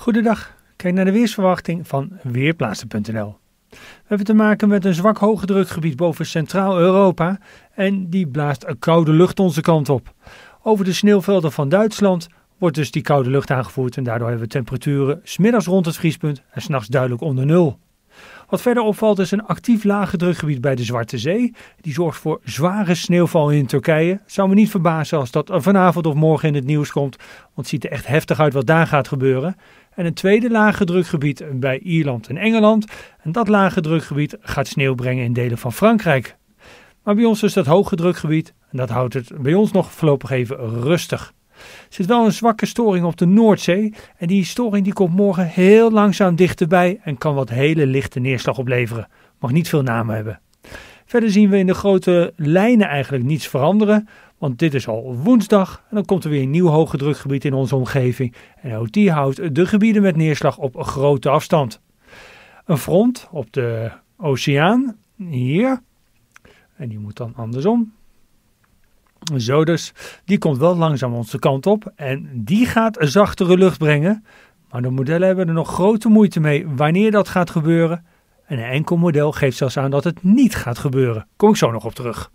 Goedendag, kijk naar de weersverwachting van Weerplaatsen.nl. We hebben te maken met een zwak hoge drukgebied boven Centraal-Europa en die blaast een koude lucht onze kant op. Over de sneeuwvelden van Duitsland wordt dus die koude lucht aangevoerd en daardoor hebben we temperaturen smiddags rond het vriespunt en s'nachts duidelijk onder nul. Wat verder opvalt is een actief lage drukgebied bij de Zwarte Zee. Die zorgt voor zware sneeuwval in Turkije. zou me niet verbazen als dat vanavond of morgen in het nieuws komt. Want het ziet er echt heftig uit wat daar gaat gebeuren. En een tweede lage drukgebied bij Ierland en Engeland. En dat lage drukgebied gaat sneeuw brengen in delen van Frankrijk. Maar bij ons is dat hoge drukgebied en dat houdt het bij ons nog voorlopig even rustig zit wel een zwakke storing op de Noordzee. En die storing die komt morgen heel langzaam dichterbij en kan wat hele lichte neerslag opleveren. Mag niet veel namen hebben. Verder zien we in de grote lijnen eigenlijk niets veranderen. Want dit is al woensdag en dan komt er weer een nieuw hoge drukgebied in onze omgeving. En ook die houdt de gebieden met neerslag op grote afstand. Een front op de oceaan, hier. En die moet dan andersom. Zo dus, die komt wel langzaam onze kant op en die gaat zachtere lucht brengen. Maar de modellen hebben er nog grote moeite mee wanneer dat gaat gebeuren. En een enkel model geeft zelfs aan dat het niet gaat gebeuren. Kom ik zo nog op terug.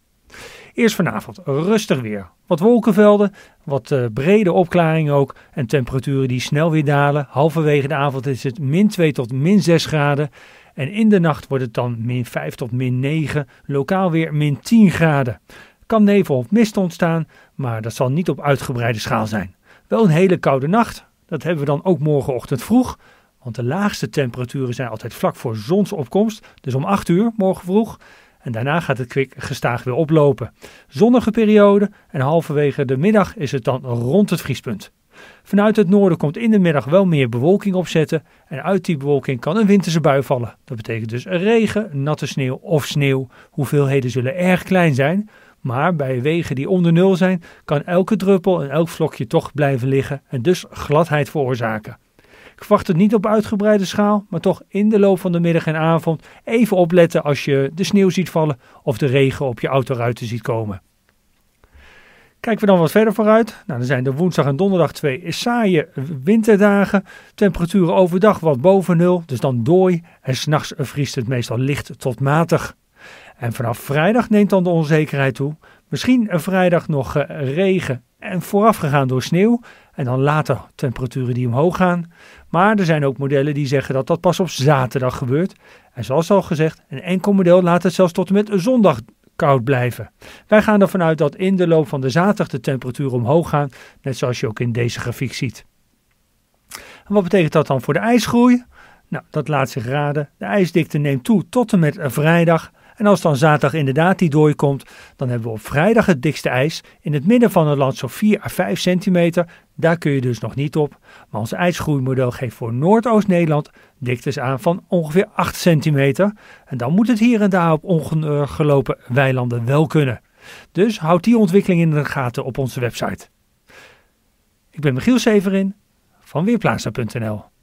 Eerst vanavond rustig weer. Wat wolkenvelden, wat eh, brede opklaringen ook en temperaturen die snel weer dalen. Halverwege de avond is het min 2 tot min 6 graden. En in de nacht wordt het dan min 5 tot min 9, lokaal weer min 10 graden kan nevel of mist ontstaan, maar dat zal niet op uitgebreide schaal zijn. Wel een hele koude nacht, dat hebben we dan ook morgenochtend vroeg, want de laagste temperaturen zijn altijd vlak voor zonsopkomst, dus om 8 uur morgen vroeg. En daarna gaat het kwik gestaag weer oplopen. Zonnige periode en halverwege de middag is het dan rond het vriespunt. Vanuit het noorden komt in de middag wel meer bewolking opzetten en uit die bewolking kan een winterse bui vallen. Dat betekent dus regen, natte sneeuw of sneeuw. Hoeveelheden zullen erg klein zijn, maar bij wegen die onder nul zijn, kan elke druppel en elk vlokje toch blijven liggen en dus gladheid veroorzaken. Ik verwacht het niet op uitgebreide schaal, maar toch in de loop van de middag en avond even opletten als je de sneeuw ziet vallen of de regen op je autoruiten ziet komen. Kijken we dan wat verder vooruit. Nou, dan zijn de woensdag en donderdag twee saaie winterdagen. Temperaturen overdag wat boven nul, dus dan dooi. En s'nachts vriest het meestal licht tot matig. En vanaf vrijdag neemt dan de onzekerheid toe. Misschien een vrijdag nog eh, regen en voorafgegaan door sneeuw. En dan later temperaturen die omhoog gaan. Maar er zijn ook modellen die zeggen dat dat pas op zaterdag gebeurt. En zoals al gezegd, een enkel model laat het zelfs tot en met zondag koud blijven. Wij gaan ervan uit dat in de loop van de zaterdag de temperaturen omhoog gaan. Net zoals je ook in deze grafiek ziet. En wat betekent dat dan voor de ijsgroei? Nou, dat laat zich raden. De ijsdikte neemt toe tot en met vrijdag. En als dan zaterdag inderdaad die dooi komt, dan hebben we op vrijdag het dikste ijs. In het midden van het land zo'n 4 à 5 centimeter. Daar kun je dus nog niet op. Maar ons ijsgroeimodel geeft voor Noordoost-Nederland diktes aan van ongeveer 8 centimeter. En dan moet het hier en daar op ongelopen weilanden wel kunnen. Dus houd die ontwikkeling in de gaten op onze website. Ik ben Michiel Severin van Weerplaatsen.nl